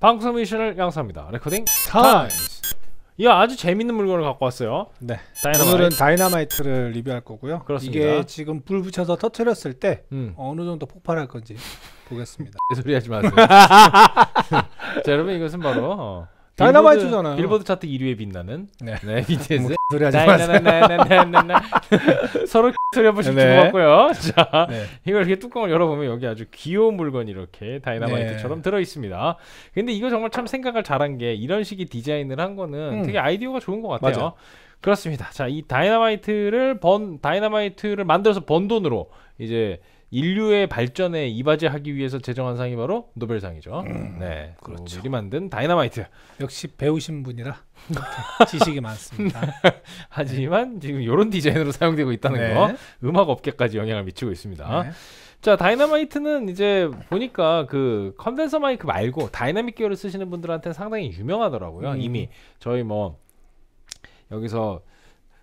방송 미션을 양성합니다. 레코딩 타임이 아주 재밌는 물건을 갖고 왔어요. 네. 다이너마이트. 오늘은 다이너마이트를 리뷰할 거고요. 그렇습니다. 이게 지금 불 붙여서 터트렸을 때 음. 어느 정도 폭발할 건지 보겠습니다. 소리 하지 마세요. 자, 여러분 이것은 바로 어, 다이나마이트잖아요. 빌보드 차트 1위에 빛나는 네, 네 BTS. 뭐, 소리 하지 마세요. 서로 소리 한번 주고받고요. 네. 자, 네. 이걸 이렇게 뚜껑을 열어보면 여기 아주 귀여운 물건이 이렇게 다이나마이트처럼 네. 들어있습니다. 근데 이거 정말 참 생각을 잘한 게 이런 식의 디자인을 한 거는 음. 되게 아이디어가 좋은 것 같아요. 맞아. 그렇습니다. 자, 이 다이나마이트를 번 다이나마이트를 만들어서 번 돈으로 이제 인류의 발전에 이바지하기 위해서 제정한 상이 바로 노벨상이죠. 음, 네, 그렇죠. 이 만든 다이너마이트. 역시 배우신 분이라 지식이 많습니다. 하지만 네. 지금 이런 디자인으로 사용되고 있다는 네. 거, 음악 업계까지 영향을 미치고 있습니다. 네. 자, 다이너마이트는 이제 보니까 그 컨덴서 마이크 말고 다이나믹 기어를 쓰시는 분들한테 상당히 유명하더라고요. 음. 이미 저희 뭐 여기서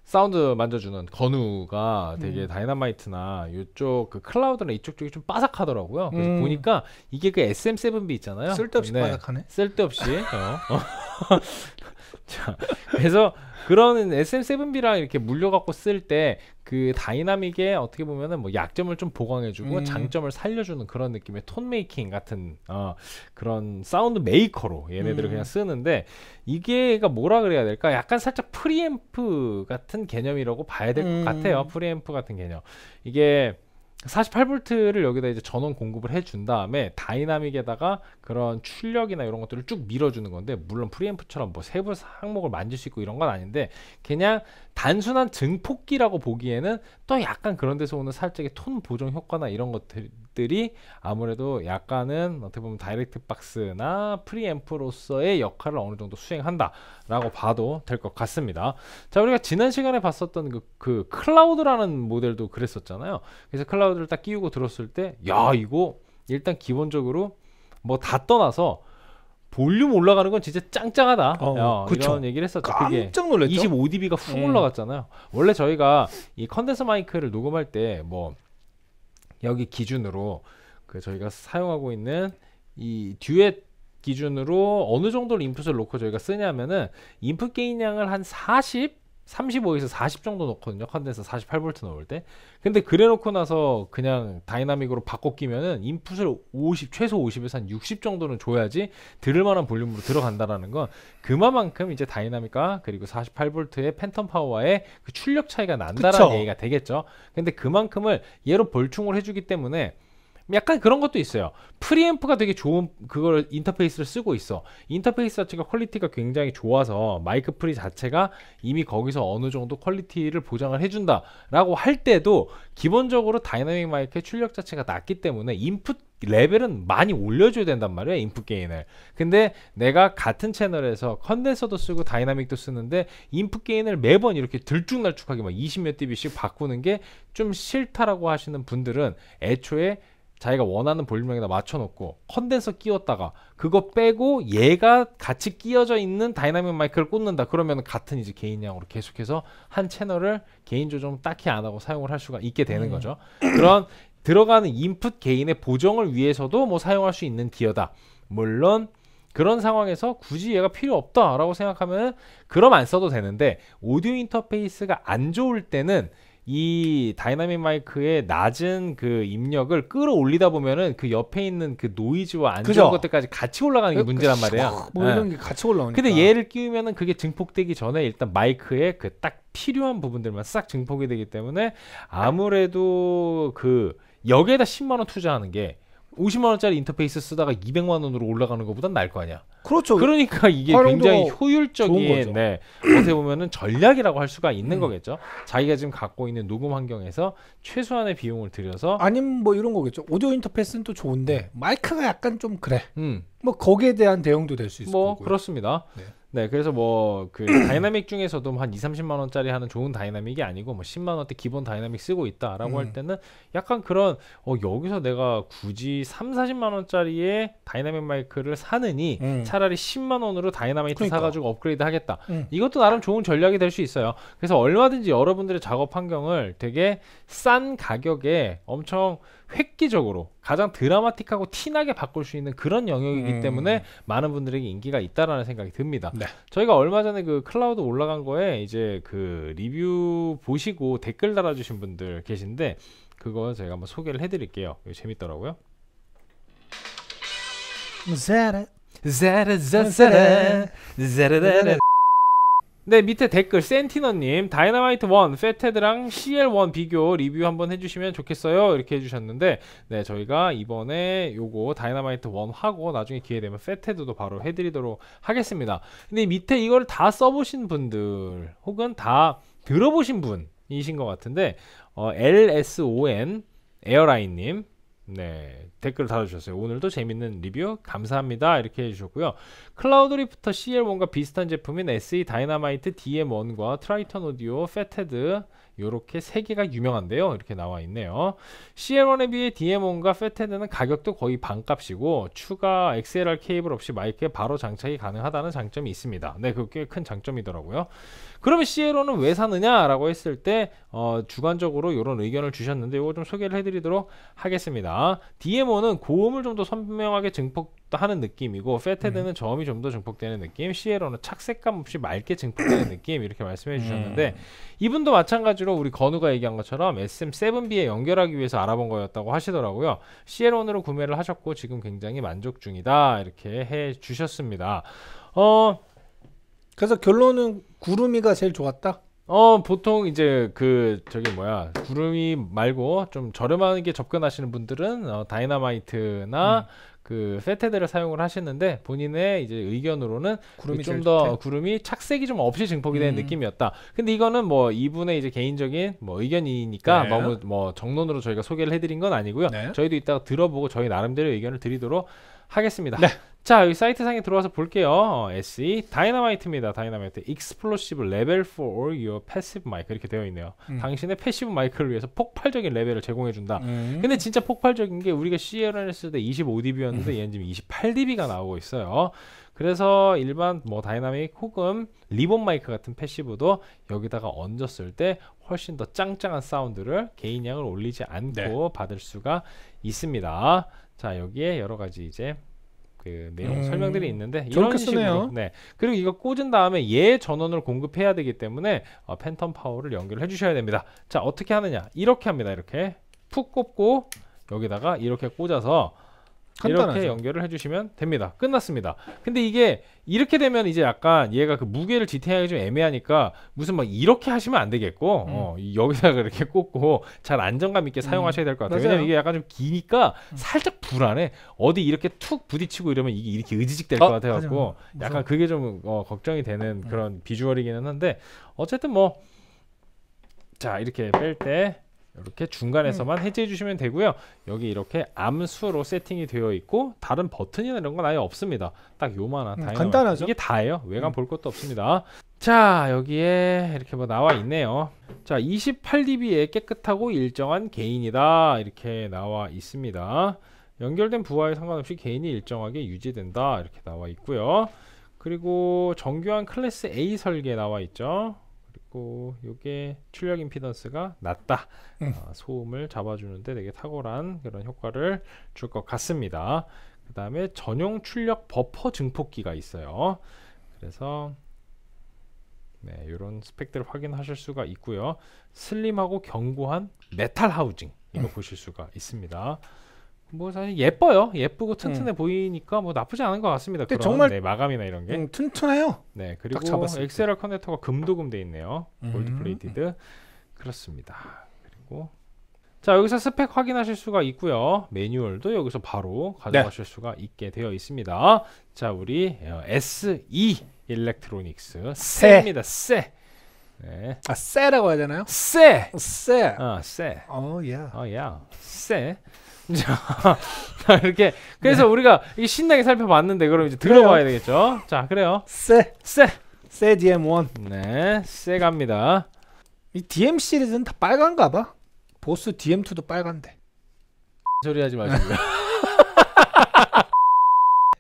사운드 만져주는 건우가 되게 음. 다이나마이트나 이쪽 그 클라우드나 이쪽 쪽이 좀 바삭하더라고요. 그래서 음. 보니까 이게 그 SM7B 있잖아요. 쓸데없이 네. 바삭하네. 쓸데없이. 어. 자, 그래서 그런 SM7B랑 이렇게 물려갖고 쓸 때 그 다이나믹에 어떻게 보면은 뭐 약점을 좀 보강해주고 음. 장점을 살려주는 그런 느낌의 톤 메이킹 같은 어, 그런 사운드 메이커로 얘네들을 음. 그냥 쓰는데 이게 가 뭐라 그래야 될까? 약간 살짝 프리앰프 같은 개념이라고 봐야 될것 음. 같아요. 프리앰프 같은 개념. 이게 48V를 여기다 이제 전원 공급을 해준 다음에 다이나믹에다가 그런 출력이나 이런 것들을 쭉 밀어주는 건데 물론 프리앰프처럼 뭐 세부 항목을 만질 수 있고 이런 건 아닌데 그냥 단순한 증폭기라고 보기에는 또 약간 그런 데서 오는 살짝의 톤 보정 효과나 이런 것들 것들이 아무래도 약간은 어떻게 보면 다이렉트 박스나 프리앰프로서의 역할을 어느 정도 수행한다라고 봐도 될 것 같습니다. 자, 우리가 지난 시간에 봤었던 그, 그 클라우드라는 모델도 그랬었잖아요. 그래서 클라우드를 딱 끼우고 들었을 때, 야, 이거 일단 기본적으로 뭐 다 떠나서 볼륨 올라가는 건 진짜 짱짱하다. 어, 야, 이런 얘기를 했었죠. 깜짝 놀랐죠. 25dB가 훅 음. 올라갔잖아요. 원래 저희가 이 컨덴서 마이크를 녹음할 때뭐 여기 기준으로 그 저희가 사용하고 있는 이 듀엣 기준으로 어느 정도로 인풋을 놓고 저희가 쓰냐면은 인풋 게인량을 한40 35에서 40 정도 넣거든요. 컨덴서 48V 넣을 때. 근데 그래 놓고 나서 그냥 다이나믹으로 바꿔 끼면은 인풋을 50 최소 50에서 한 60 정도는 줘야지 들을 만한 볼륨으로 들어간다라는 건 그만큼 이제 다이나믹과 그리고 48V의 팬텀 파워의 그 출력 차이가 난다라는 그쵸. 얘기가 되겠죠. 근데 그만큼을 얘로 벌충을 해 주기 때문에 약간 그런 것도 있어요. 프리앰프가 되게 좋은 그걸 인터페이스를 쓰고 있어. 인터페이스 자체가 퀄리티가 굉장히 좋아서 마이크 프리 자체가 이미 거기서 어느 정도 퀄리티를 보장을 해준다라고 할 때도 기본적으로 다이나믹 마이크의 출력 자체가 낮기 때문에 인풋 레벨은 많이 올려줘야 된단 말이야 인풋 게인을 근데 내가 같은 채널에서 컨덴서도 쓰고 다이나믹도 쓰는데 인풋 게인을 매번 이렇게 들쭉날쭉하게 막 20 몇 dB씩 바꾸는 게 좀 싫다라고 하시는 분들은 애초에 자기가 원하는 볼륨에다 맞춰놓고 컨덴서 끼웠다가 그거 빼고 얘가 같이 끼어져 있는 다이나믹 마이크를 꽂는다 그러면 같은 이제 개인량으로 계속해서 한 채널을 개인 조정 딱히 안 하고 사용을 할 수가 있게 되는 음. 거죠 그런 들어가는 인풋 개인의 보정을 위해서도 뭐 사용할 수 있는 기어다 물론 그런 상황에서 굳이 얘가 필요 없다라고 생각하면 그럼 안 써도 되는데 오디오 인터페이스가 안 좋을 때는 이 다이나믹 마이크의 낮은 그 입력을 끌어올리다 보면은 그 옆에 있는 그 노이즈와 안 좋은 것들까지 같이 올라가는 게 그 문제란 말이야. 뭐, 뭐 이런 예. 게 같이 올라오니까. 근데 얘를 끼우면은 그게 증폭되기 전에 일단 마이크에 그 딱 필요한 부분들만 싹 증폭이 되기 때문에 아무래도 그 여기에다 10만 원 투자하는 게 50만 원짜리 인터페이스 쓰다가 200만 원으로 올라가는 것보단 나을 거 아니야. 그렇죠. 그러니까 이게 굉장히 효율적인 네, 어떻게 보면은 전략이라고 할 수가 있는 음. 거겠죠. 자기가 지금 갖고 있는 녹음 환경에서 최소한의 비용을 들여서 아니면 뭐 이런 거겠죠. 오디오 인터페이스는 또 좋은데 네. 마이크가 약간 좀 그래. 음. 뭐 거기에 대한 대응도 될 수 있을 뭐, 거고요. 뭐 그렇습니다. 네. 네, 그래서 뭐 그 다이나믹 중에서도 한 2, 30만 원짜리 하는 좋은 다이나믹이 아니고 뭐 10만 원대 기본 다이나믹 쓰고 있다라고 음. 할 때는 약간 그런 어 여기서 내가 굳이 3, 40만 원짜리의 다이나믹 마이크를 사느니 음. 차라리 10만 원으로 다이나믹 그러니까. 사 가지고 업그레이드 하겠다. 음. 이것도 나름 좋은 전략이 될 수 있어요. 그래서 얼마든지 여러분들의 작업 환경을 되게 싼 가격에 엄청 획기적으로 가장 드라마틱하고 티나게 바꿀 수 있는 그런 영역이기 음. 때문에 많은 분들에게 인기가 있다라는 생각이 듭니다. 네. 저희가 얼마 전에 그 클라우드 올라간 거에 이제 그 리뷰 보시고 댓글 달아주신 분들 계신데 그거 제가 한번 소개를 해드릴게요. 재밌더라고요. 자라 자라 자라 자라 자라 네 밑에 댓글 센티너님 다이너마이트 1 페테드랑 CL1 비교 리뷰 한번 해주시면 좋겠어요 이렇게 해주셨는데 네 저희가 이번에 요거 다이너마이트 1 하고 나중에 기회 되면 페테드도 바로 해드리도록 하겠습니다 근데 밑에 이걸 다 써보신 분들 혹은 다 들어보신 분이신 것 같은데 어, LSON 에어라인님 네 댓글 달아주셨어요 오늘도 재밌는 리뷰 감사합니다 이렇게 해주셨고요 클라우드 리프터 CL1과 비슷한 제품인 SE 다이나마이트 DM1과 트라이턴 오디오 패테드 이렇게 세 개가 유명한데요. 이렇게 나와 있네요. CL1에 비해 DM1과 패텐드는 가격도 거의 반값이고 추가 XLR 케이블 없이 마이크에 바로 장착이 가능하다는 장점이 있습니다. 네, 그게 큰 장점이더라고요. 그러면 CL1은 왜 사느냐라고 했을 때 어, 주관적으로 이런 의견을 주셨는데 이거 좀 소개를 해드리도록 하겠습니다. DM1은 고음을 좀 더 선명하게 증폭 없다 하는 느낌이고 페테드는 음. 저음이 좀 더 증폭되는 느낌 시에로는 착색감 없이 맑게 증폭되는 느낌 이렇게 말씀해 주셨는데 음. 이분도 마찬가지로 우리 건우가 얘기한 것처럼 SM7B에 연결하기 위해서 알아본 거였다고 하시더라고요 시에론으로 구매를 하셨고 지금 굉장히 만족 중이다 이렇게 해 주셨습니다 어 그래서 결론은 구름이가 제일 좋았다? 어 보통 이제 그 저기 뭐야 구름이 말고 좀 저렴하게 접근하시는 분들은 어, 다이나마이트나 음. 그 세테드를 사용을 하시는데 본인의 이제 의견으로는 구름이 좀더 구름이 착색이 좀 없이 증폭이 된 음. 느낌이었다. 근데 이거는 뭐 이분의 이제 개인적인 뭐 의견이니까 네. 너무 뭐 정론으로 저희가 소개를 해드린 건 아니고요. 네. 저희도 이따가 들어보고 저희 나름대로 의견을 드리도록 하겠습니다. 네. 자 여기 사이트상에 들어와서 볼게요 SE 다이너마이트입니다 다이너마이트 익스플로시브 레벨 4 or your passive mic 이렇게 되어 있네요 음. 당신의 패시브 마이크를 위해서 폭발적인 레벨을 제공해 준다 음. 근데 진짜 폭발적인 게 우리가 CL을 했을 때 25dB였는데 음. 얘는 지금 28dB가 나오고 있어요 그래서 일반 뭐 다이나믹 혹은 리본 마이크 같은 패시브도 여기다가 얹었을 때 훨씬 더 짱짱한 사운드를 개인량을 올리지 않고 네. 받을 수가 있습니다 자 여기에 여러 가지 이제 그 내용 음, 설명들이 있는데 이런 식으로 네 그리고 이거 꽂은 다음에 얘 전원을 공급해야 되기 때문에 어, 팬텀 파워를 연결해 주셔야 됩니다 자 어떻게 하느냐 이렇게 합니다 이렇게 푹 꽂고 여기다가 이렇게 꽂아서 간단하죠. 이렇게 연결을 해주시면 됩니다. 끝났습니다. 근데 이게 이렇게 되면 이제 약간 얘가 그 무게를 지탱하기 좀 애매하니까 무슨 막 이렇게 하시면 안 되겠고 음. 어, 여기다가 이렇게 꽂고 잘 안정감 있게 사용하셔야 음. 될것 같아요. 맞 왜냐면 이게 약간 좀 기니까 음. 살짝 불안해. 어디 이렇게 툭 부딪히고 이러면 이게 이렇게 의지직 될것 어, 같아가지고 약간 그게 좀 어, 걱정이 되는 음. 그런 비주얼이기는 한데 어쨌든 뭐 자 이렇게 뺄때 이렇게 중간에서만 음. 해제해 주시면 되고요. 여기 이렇게 암수로 세팅이 되어 있고 다른 버튼이나 이런 건 아예 없습니다. 딱 요만한 음, 간단하죠. 이게 다예요. 외관 음. 볼 것도 없습니다. 자 여기에 이렇게 뭐 나와 있네요. 자 28dB의 깨끗하고 일정한 개인이다 이렇게 나와 있습니다. 연결된 부하에 상관없이 개인이 일정하게 유지된다 이렇게 나와 있고요. 그리고 정교한 클래스 A 설계 나와 있죠. 그고 이게 출력 임피던스가 낮다 음. 어, 소음을 잡아주는데 되게 탁월한 그런 효과를 줄 것 같습니다 그 다음에 전용 출력 버퍼 증폭기가 있어요 그래서 네, 이런 스펙들을 확인하실 수가 있고요 슬림하고 견고한 메탈 하우징 이거 음. 보실 수가 있습니다 뭐 사실 예뻐요. 예쁘고 음. 튼튼해 음. 보이니까 뭐 나쁘지 않은 것 같습니다. 근데 그런, 정말 네, 마감이나 이런 게 음, 튼튼해요. 네 그리고 엑셀 커넥터가 금도금 돼 있네요. 음. 골드 플레이티드 음. 그렇습니다. 그리고 자 여기서 스펙 확인하실 수가 있고요. 매뉴얼도 여기서 바로 가져가실 네. 수가 있게 되어 있습니다. 자 우리 어, s e 일렉트로닉스 세입니다. 세. 네. 아 세라고 해야 되나요? 세. 세. 어 세. Oh, 어 예. 어 예. 세. 자 이렇게 그래서 네. 우리가 이게 신나게 살펴봤는데 그럼 이제 들어봐야 그래요. 되겠죠? 자 그래요. 세. 세. 세 DM1. 네. 세 갑니다. 이 DM 시리즈는 다 빨간가 봐. 보스 DM2도 빨간데. 소리 하지 마시고요.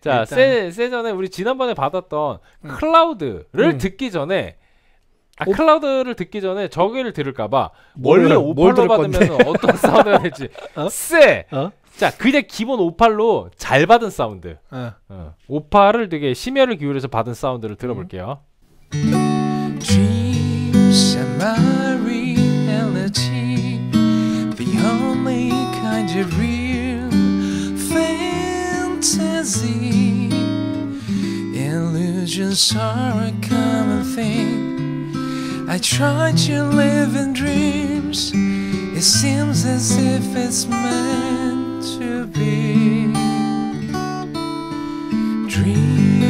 자, 세, 세 전에 우리 지난번에 받았던 음. 클라우드를 음. 듣기 전에 아, 클라우드를 듣기 전에 저기를 들을까봐 원래 오팔로 받으면 어떤 사운드가 될지 어? 쎄! 어? 어? 자 그냥 기본 오팔로 잘 받은 사운드 어. 어. 오팔을 되게 심혈을 기울여서 받은 사운드를 들어볼게요 Illusions are a common thing. I t r i to live in dreams. It seems as if it's meant to be. Dreams.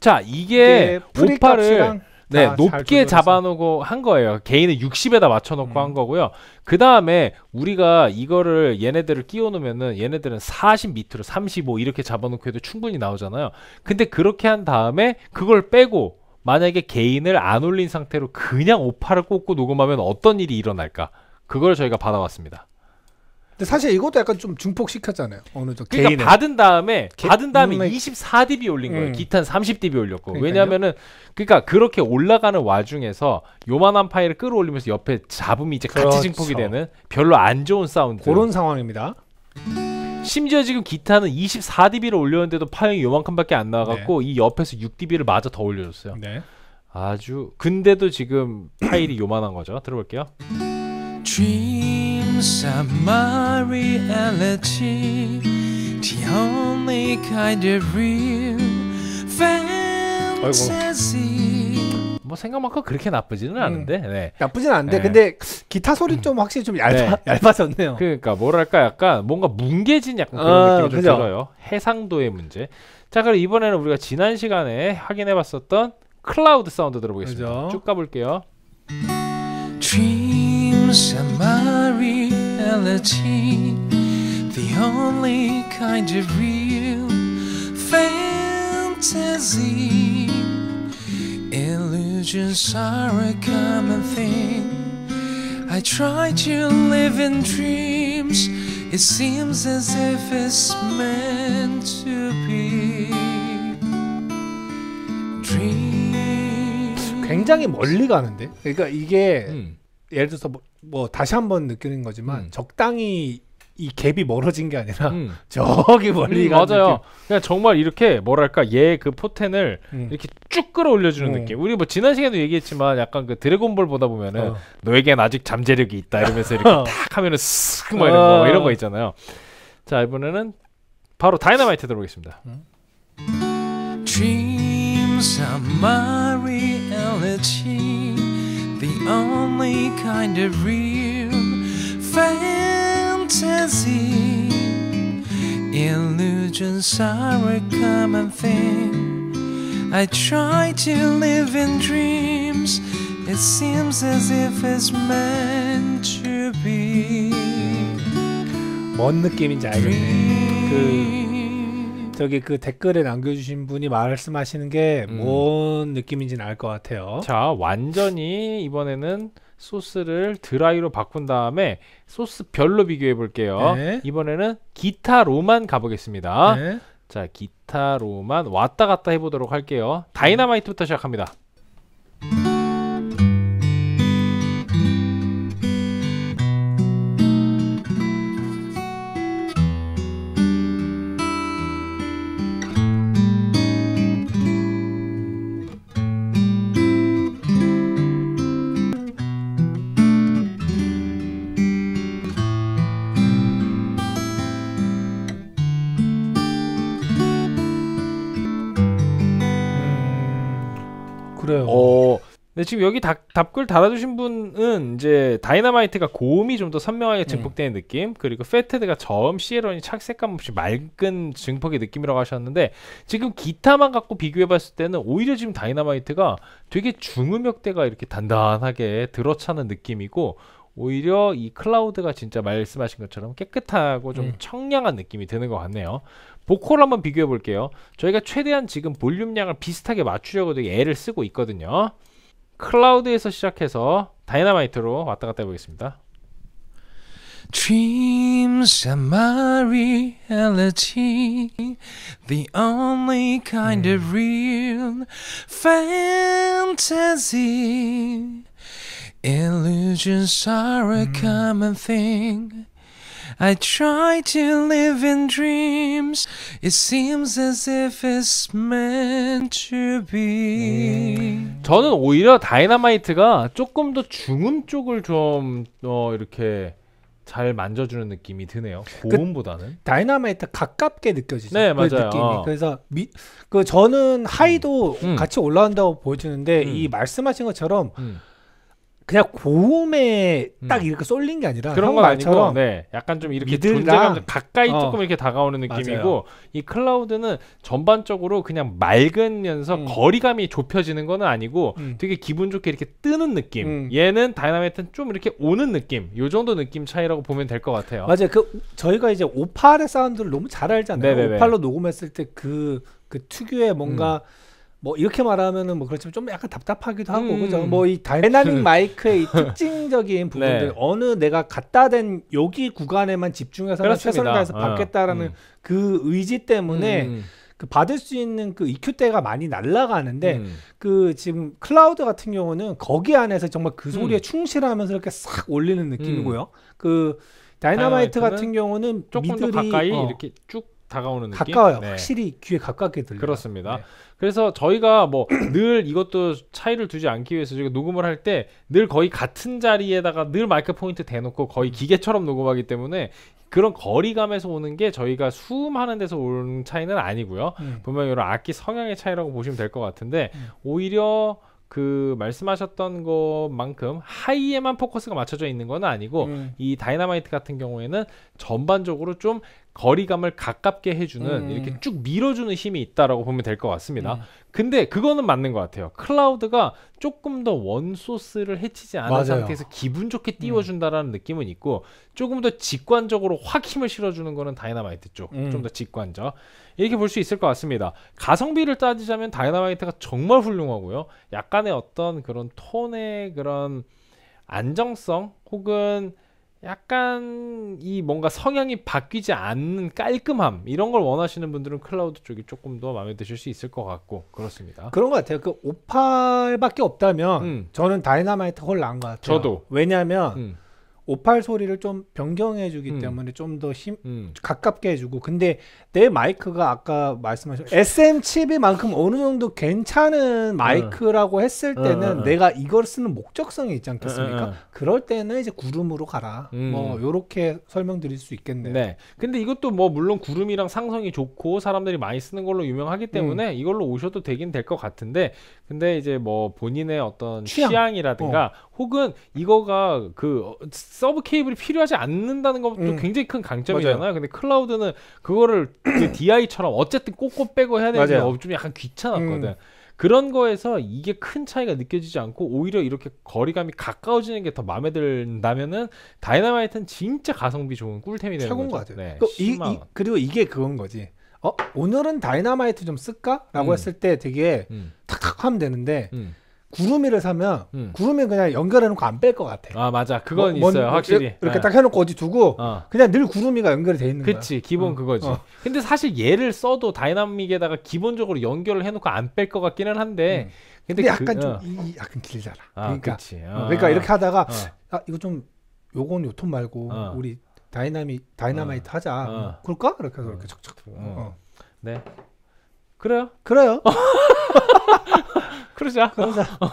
자, 이게 오파를 예, 네, 높게 잡아놓고 한 거예요. 개인은 60에다 맞춰놓고 음. 한 거고요. 그 다음에 우리가 이거를 얘네들을 끼워놓으면은 얘네들은 40 밑으로 35 이렇게 잡아놓고 해도 충분히 나오잖아요. 근데 그렇게 한 다음에 그걸 빼고 만약에 개인을 안 올린 상태로 그냥 오파를 꽂고 녹음하면 어떤 일이 일어날까? 그걸 저희가 받아왔습니다. 근데 사실 이것도 약간 좀 증폭시켰잖아요. 어느 정도. 그러니까 개인은. 받은 다음에 개, 받은 다음에 음, 24dB 올린 거예요. 음. 기타 30dB 올렸고. 그러니까요. 왜냐면은 그러니까 그렇게 올라가는 와중에서 요만한 파일을 끌어올리면서 옆에 잡음이 이제 그렇죠. 같이 증폭이 되는 별로 안 좋은 사운드. 그런 상황입니다. 심지어 지금 기타는 24dB를 올렸는데도 파형이 요만큼밖에 안 나와갖고 네. 이 옆에서 6dB를 마저 더 올려줬어요. 네. 아주 근데도 지금 파일이 요만한 거죠. 들어볼게요. Dreams are my reality. The only kind of real fantasy. 아이고. 뭐 생각만큼 그렇게 나쁘지는 음. 않은데 음. 네. 나쁘진 않은데 네. 근데 기타 소리 좀 확실히 좀 얇아, 네. 얇아졌네요. 그러니까 뭐랄까 약간 뭔가 뭉개진 약간 그런 아, 느낌이 그죠? 들어요. 해상도의 문제. 자 그럼 이번에는 우리가 지난 시간에 확인해봤었던 클라우드 사운드 들어보겠습니다. 그죠? 쭉 가볼게요. fantasy illusions are a common thing. I try to live in dreams, it seems as if it's meant to be. Dreams. 굉장히 멀리 가는데? 그러니까 이게 음. 예를 들어서 뭐, 뭐 다시 한번 느끼는 거지만 음. 적당히 이 갭이 멀어진 게 아니라 음. 저기 멀리 음, 맞아요. 느낌. 그냥 정말 이렇게 뭐랄까 얘 그 포텐을 음. 이렇게 쭉 끌어올려주는 네. 느낌. 우리 뭐 지난 시간에도 얘기했지만 약간 그 드래곤볼 보다 보면은 어. 너에겐 아직 잠재력이 있다 이러면서 이렇게 탁 하면은 쓱 이런 거 어. 이런 거 있잖아요. 자 이번에는 바로 다이너마이트 들어오겠습니다. 음. fantasy illusions are a common thing i try to live in dreams it seems as if it's meant to be 뭔 느낌인지 알겠네 그 저기 그 댓글에 남겨주신 분이 말씀하시는 게뭔 음. 느낌인지는 알 것 같아요 자 완전히 이번에는 소스를 드라이로 바꾼 다음에 소스별로 비교해 볼게요. 네. 이번에는 기타로만 가보겠습니다. 네. 자, 기타로만 왔다 갔다 해보도록 할게요. 다이나마이트부터 시작합니다. 그래요. 어, 근데 지금 여기 다, 답글 달아주신 분은 이제 다이너마이트가 고음이 좀 더 선명하게 네. 증폭되는 음. 느낌 그리고 페테드가 저음 시에런이 착색감 없이 맑은 증폭의 느낌이라고 하셨는데 지금 기타만 갖고 비교해봤을 때는 오히려 지금 다이너마이트가 되게 중음역대가 이렇게 단단하게 들어차는 느낌이고 오히려 이 클라우드가 진짜 말씀하신 것처럼 깨끗하고 좀 음. 청량한 느낌이 드는 것 같네요. 보컬 한번 비교해 볼게요. 저희가 최대한 지금 볼륨량을 비슷하게 맞추려고 되게 애를 쓰고 있거든요. 클라우드에서 시작해서 다이너마이트로 왔다 갔다 해보겠습니다. Dreams are my reality, the only kind 음. of real fantasy. Illusions are a 음. common thing. I try to live in dreams. It seems as if it's meant to be. 음, 저는 오히려 다이너마이트가 조금 더 중음 쪽을 좀 어, 이렇게 잘 만져주는 느낌이 드네요. 그 고음보다는 그 다이너마이트 가깝게 느껴지죠. 네, 그 맞아요. 느낌이. 어. 그래서 미, 그 저는 하이도 음. 음. 같이 올라온다고 보여주는데 음. 이 말씀하신 것처럼. 음. 그냥 고음에 음. 딱 음. 이렇게 쏠린 게 아니라 그런 건 아니고 네, 약간 좀 이렇게 믿으라. 존재감 가까이 어. 조금 이렇게 다가오는 느낌이고 맞아요. 이 클라우드는 전반적으로 그냥 맑으면서 음. 거리감이 좁혀지는 건 아니고 음. 되게 기분 좋게 이렇게 뜨는 느낌 음. 얘는 다이나믹이좀 이렇게 오는 느낌 요 정도 느낌 차이라고 보면 될 것 같아요 맞아요 그 저희가 이제 오팔의 사운드를 너무 잘 알잖아요 네네네. 오팔로 녹음했을 때 그그 그 특유의 뭔가 음. 뭐 이렇게 말하면은 뭐 그렇지만 좀 약간 답답하기도 하고 음. 그죠 뭐 이 다이나믹 마이크의 특징적인 부분들 네. 어느 내가 갖다 댄 여기 구간에만 집중해서 최선을 다해서 어. 받겠다라는 음. 그 의지 때문에 음. 그 받을 수 있는 그 EQ 대가 많이 날라가는데 음. 그 지금 클라우드 같은 경우는 거기 안에서 정말 그 소리에 음. 충실하면서 이렇게 싹 올리는 음. 느낌이고요 그 다이나마이트 같은 경우는 조금 미들이, 더 가까이 어. 이렇게 쭉 다가오는 느낌. 가까워요. 네. 확실히 귀에 가깝게 들려요. 그렇습니다. 네. 그래서 저희가 뭐 늘 이것도 차이를 두지 않기 위해서 저희가 녹음을 할 때 늘 거의 같은 자리에다가 늘 마이크 포인트 대놓고 거의 기계처럼 녹음하기 때문에 그런 거리감에서 오는 게 저희가 수음하는 데서 오는 차이는 아니고요. 음. 분명히 이런 악기 성향의 차이라고 보시면 될 것 같은데 음. 오히려 그 말씀하셨던 것만큼 하이에만 포커스가 맞춰져 있는 건 아니고 음. 이 다이나마이트 같은 경우에는 전반적으로 좀 거리감을 가깝게 해주는 음. 이렇게 쭉 밀어주는 힘이 있다라고 보면 될 것 같습니다. 음. 근데 그거는 맞는 것 같아요. 클라우드가 조금 더 원소스를 해치지 않은 맞아요. 상태에서 기분 좋게 띄워준다라는 음. 느낌은 있고 조금 더 직관적으로 확 힘을 실어주는 거는 다이나마이트 쪽좀더 음. 직관적 이렇게 볼 수 있을 것 같습니다. 가성비를 따지자면 다이나마이트가 정말 훌륭하고요. 약간의 어떤 그런 톤의 그런 안정성 혹은 약간 이 뭔가 성향이 바뀌지 않는 깔끔함 이런 걸 원하시는 분들은 클라우드 쪽이 조금 더 마음에 드실 수 있을 것 같고 그렇습니다. 그런 것 같아요. 그오8밖에 없다면 음. 저는 다이나마이트 홀 나은 것 같아요. 저도 왜냐하면 음. 오팔 소리를 좀 변경해 주기 음. 때문에 좀더 힘, 음. 가깝게 해주고. 근데 내 마이크가 아까 말씀하신 SM7이만큼 어느 정도 괜찮은 어. 마이크라고 했을 어, 때는 어, 내가 이걸 쓰는 목적성이 있지 않겠습니까? 그럴 때는 이제 구름으로 가라. 음. 뭐, 요렇게 설명드릴 수 있겠네요. 네. 근데 이것도 뭐, 물론 구름이랑 상성이 좋고 사람들이 많이 쓰는 걸로 유명하기 음. 때문에 이걸로 오셔도 되긴 될 것 같은데, 근데 이제 뭐, 본인의 어떤 취향. 이라든가 어. 혹은 이거가 그 어, 서브 케이블이 필요하지 않는다는 것도 음. 굉장히 큰 강점이잖아요. 맞아요. 근데 클라우드는 그거를 그 DI처럼 어쨌든 꼭꼭 빼고 해야 되는 게좀 약간 귀찮았거든. 음. 그런 거에서 이게 큰 차이가 느껴지지 않고 오히려 이렇게 거리감이 가까워지는 게 더 마음에 든다면은 다이나마이트는 진짜 가성비 좋은 꿀템이 되는 최고인 거죠. 것 같아요. 네, 이, 이, 그리고 이게 그건 거지. 어 오늘은 다이나마이트 좀 쓸까라고 음. 했을 때 되게 음. 탁탁 하면 되는데. 음. 구름이를 사면 음. 구름은 그냥 연결해 놓고 안 뺄 것 같아. 아 맞아, 뭐 그건 뭐, 있어요 뭔, 확실히. 이렇게 네. 딱 해놓고 어디 두고 어. 그냥 늘 구름이가 연결이 돼 있는 거야. 그치, 기본 어. 그거지. 어. 근데 사실 얘를 써도 다이나믹에다가 기본적으로 연결을 해놓고 안 뺄 것 같기는 한데. 음. 근데, 근데, 그, 약간 그, 좀 어. 이, 약간 길잖아. 아, 그러니까, 어, 어. 그러니까 이렇게 하다가 아 이거 좀 요건 요톤 말고 우리 다이나믹 다이나마이트 하자. 그럴까? 이렇게 해서 이렇게 착착. 네. 그래요. 그래요. 그러자. 항상 어,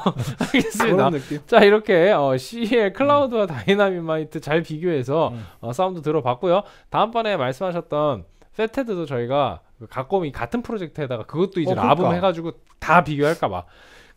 알겠습니다. 자 이렇게 어, C의 클라우드와 음. 다이나믹마이트 잘 비교해서 음. 어, 사운드 들어봤고요. 다음번에 말씀하셨던 세테드도 저희가 그 가끔 이 같은 프로젝트에다가 그것도 이제 어, 그러니까. 라붐 해가지고 다 비교할까봐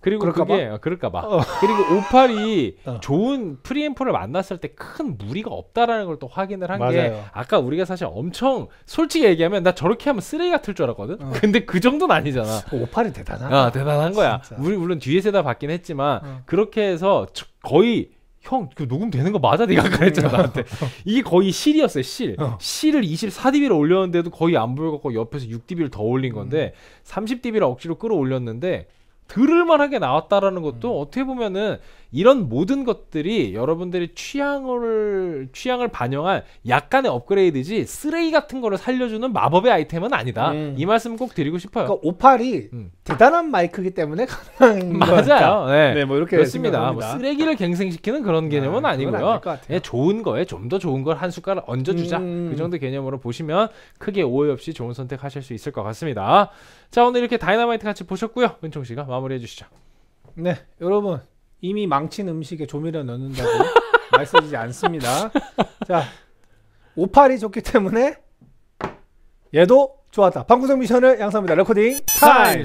그리고 그럴까 그게 봐? 어, 그럴까 봐. 어. 그리고 오팔이 어. 좋은 프리앰프를 만났을 때 큰 무리가 없다라는 걸 또 확인을 한 게 아까 우리가 사실 엄청 솔직히 얘기하면 나 저렇게 하면 쓰레기 같을 줄 알았거든. 어. 근데 그 정도는 아니잖아. 오팔이 대단한다 아, 대단한 거야. 우리 물론 뒤에서다 봤긴 했지만 어. 그렇게 해서 거의 형, 그 녹음 되는 거 맞아? 네가 아까 했잖아, 나한테. 이게 거의 실이었어요, 실. 어. 실을 24dB로 올렸는데도 거의 안 불었고, 옆에서 6dB를 더 올린 건데, 음. 30dB를 억지로 끌어올렸는데, 들을 만하게 나왔다라는 것도 음. 어떻게 보면은 이런 모든 것들이 여러분들의 취향을 취향을 반영한 약간의 업그레이드지 쓰레기 같은 거를 살려주는 마법의 아이템은 아니다. 음. 이 말씀 꼭 드리고 싶어요. 그러니까 오팔이 음. 대단한 마이크이기 때문에 가능한 맞아요. 네. 네. 뭐 이렇게 그렇습니다. 뭐 쓰레기를 갱생시키는 그런 아, 개념은 아, 니고요 예, 좋은 거에 좀 더 좋은 걸 한 숟가락 얹어주자. 음. 그 정도 개념으로 보시면 크게 오해 없이 좋은 선택하실 수 있을 것 같습니다. 자 오늘 이렇게 다이나마이트 같이 보셨고요. 은총 씨가 마무리해 주시죠. 네, 여러분 이미 망친 음식에 조미료 넣는다고 말씀지지 않습니다. 자, 오팔이 좋기 때문에 얘도 좋았다. 방구석 미션을 양성합니다. 레코딩 타임